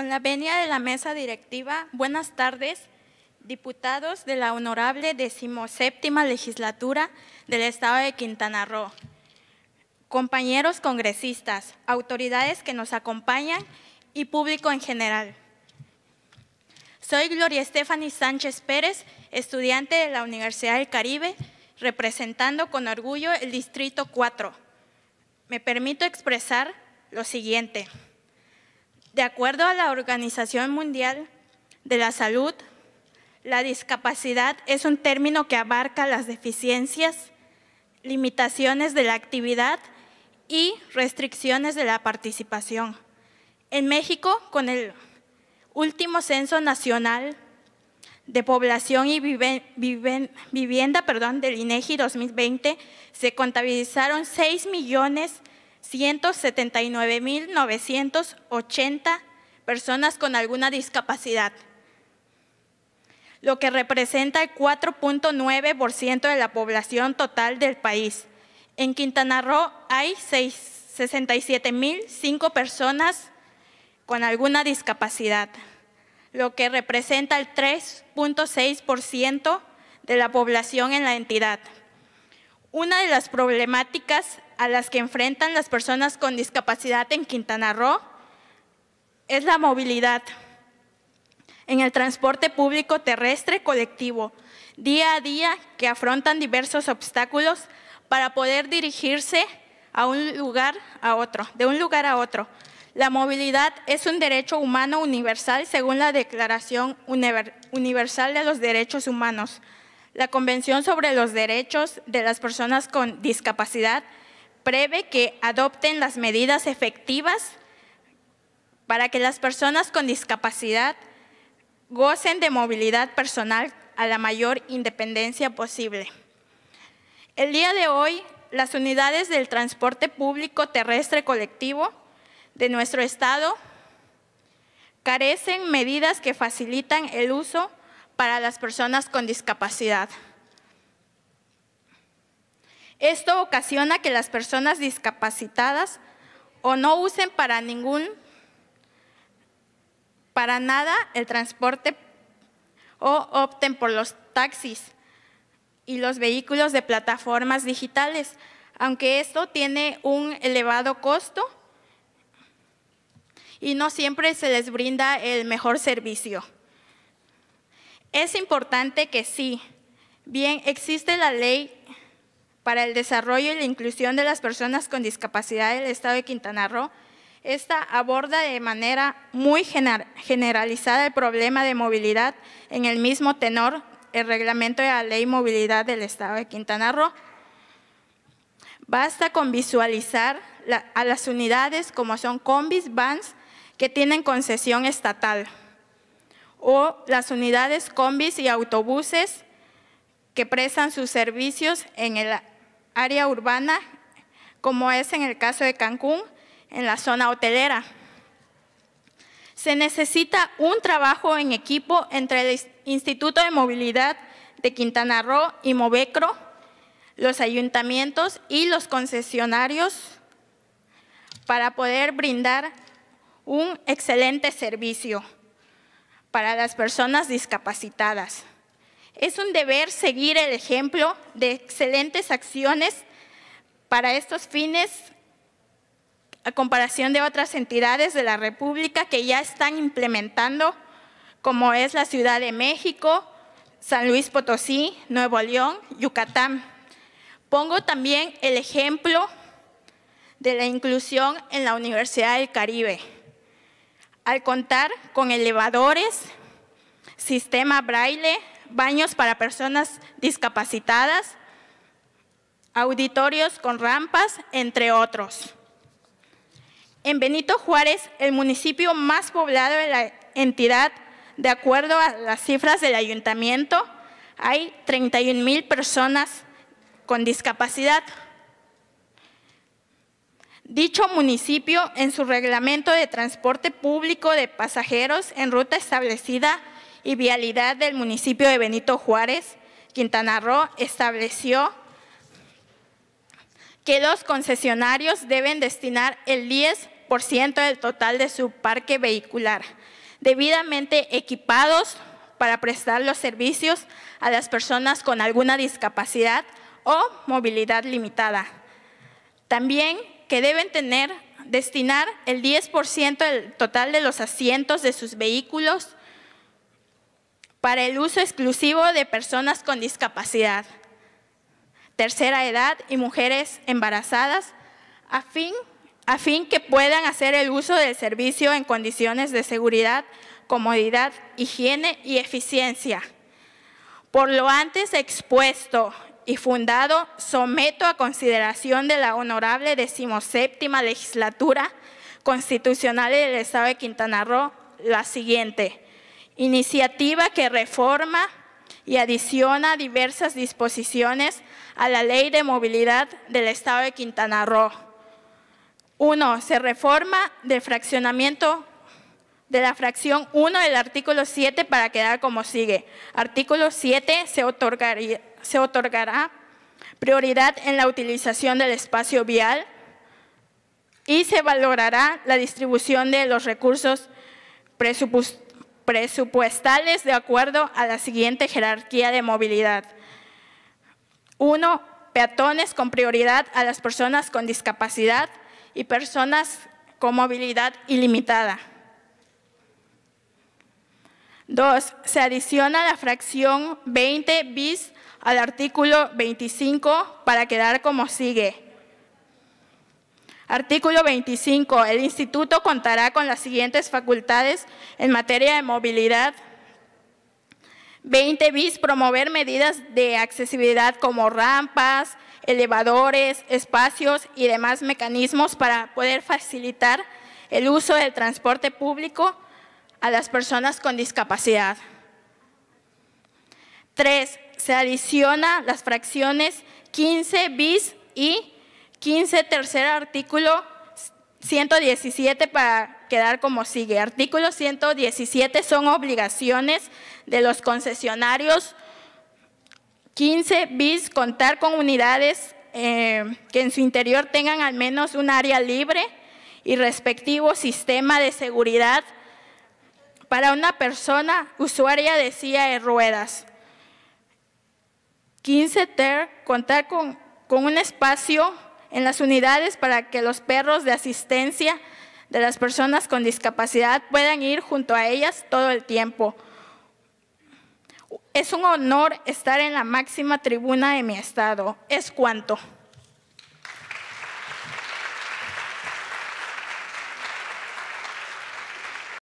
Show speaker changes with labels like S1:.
S1: Con la venia de la mesa directiva, buenas tardes, diputados de la honorable decimoséptima legislatura del Estado de Quintana Roo, compañeros congresistas, autoridades que nos acompañan y público en general. Soy Gloria Estefani Sánchez Pérez, estudiante de la Universidad del Caribe, representando con orgullo el Distrito 4. Me permito expresar lo siguiente. De acuerdo a la Organización Mundial de la Salud, la discapacidad es un término que abarca las deficiencias, limitaciones de la actividad y restricciones de la participación. En México, con el último Censo Nacional de Población y Vivienda perdón, del INEGI 2020, se contabilizaron 6 millones 179.980 personas con alguna discapacidad, lo que representa el 4.9% de la población total del país. En Quintana Roo hay 67.005 personas con alguna discapacidad, lo que representa el 3.6% de la población en la entidad. Una de las problemáticas a las que enfrentan las personas con discapacidad en Quintana Roo es la movilidad en el transporte público terrestre colectivo, día a día que afrontan diversos obstáculos para poder dirigirse a un lugar a otro, de un lugar a otro. La movilidad es un derecho humano universal según la Declaración Universal de los Derechos Humanos. La Convención sobre los Derechos de las Personas con Discapacidad prevé que adopten las medidas efectivas para que las personas con discapacidad gocen de movilidad personal a la mayor independencia posible. El día de hoy, las unidades del transporte público terrestre colectivo de nuestro Estado carecen medidas que facilitan el uso para las personas con discapacidad. Esto ocasiona que las personas discapacitadas o no usen para ningún, para nada el transporte o opten por los taxis y los vehículos de plataformas digitales, aunque esto tiene un elevado costo y no siempre se les brinda el mejor servicio. Es importante que sí, bien existe la ley para el desarrollo y la inclusión de las personas con discapacidad del Estado de Quintana Roo. Esta aborda de manera muy generalizada el problema de movilidad en el mismo tenor el reglamento de la ley movilidad del Estado de Quintana Roo. Basta con visualizar a las unidades como son combis, vans, que tienen concesión estatal o las unidades combis y autobuses que prestan sus servicios en el área urbana, como es en el caso de Cancún, en la zona hotelera. Se necesita un trabajo en equipo entre el Instituto de Movilidad de Quintana Roo y Movecro, los ayuntamientos y los concesionarios para poder brindar un excelente servicio para las personas discapacitadas. Es un deber seguir el ejemplo de excelentes acciones para estos fines a comparación de otras entidades de la República que ya están implementando, como es la Ciudad de México, San Luis Potosí, Nuevo León, Yucatán. Pongo también el ejemplo de la inclusión en la Universidad del Caribe al contar con elevadores, sistema braille, baños para personas discapacitadas, auditorios con rampas, entre otros. En Benito Juárez, el municipio más poblado de la entidad, de acuerdo a las cifras del ayuntamiento, hay 31 mil personas con discapacidad, Dicho municipio, en su reglamento de transporte público de pasajeros en ruta establecida y vialidad del municipio de Benito Juárez, Quintana Roo, estableció que los concesionarios deben destinar el 10% del total de su parque vehicular, debidamente equipados para prestar los servicios a las personas con alguna discapacidad o movilidad limitada. También que deben tener, destinar el 10% del total de los asientos de sus vehículos para el uso exclusivo de personas con discapacidad, tercera edad y mujeres embarazadas, a fin, a fin que puedan hacer el uso del servicio en condiciones de seguridad, comodidad, higiene y eficiencia. Por lo antes expuesto, y fundado, someto a consideración de la honorable decimoséptima legislatura constitucional del Estado de Quintana Roo la siguiente. Iniciativa que reforma y adiciona diversas disposiciones a la Ley de Movilidad del Estado de Quintana Roo. Uno, se reforma del fraccionamiento de la fracción 1 del artículo 7 para quedar como sigue. Artículo 7 se otorgaría se otorgará prioridad en la utilización del espacio vial y se valorará la distribución de los recursos presupuestales de acuerdo a la siguiente jerarquía de movilidad. Uno, Peatones con prioridad a las personas con discapacidad y personas con movilidad ilimitada. Dos. Se adiciona la fracción 20 bis al artículo 25 para quedar como sigue. Artículo 25. El instituto contará con las siguientes facultades en materia de movilidad. 20 bis, promover medidas de accesibilidad como rampas, elevadores, espacios y demás mecanismos para poder facilitar el uso del transporte público a las personas con discapacidad. Tres, se adiciona las fracciones 15 bis y 15 tercer artículo 117 para quedar como sigue. Artículo 117 son obligaciones de los concesionarios 15 bis contar con unidades eh, que en su interior tengan al menos un área libre y respectivo sistema de seguridad para una persona usuaria de silla de ruedas. 15 ter, contar con, con un espacio en las unidades para que los perros de asistencia de las personas con discapacidad puedan ir junto a ellas todo el tiempo. Es un honor estar en la máxima tribuna de mi estado. Es cuanto.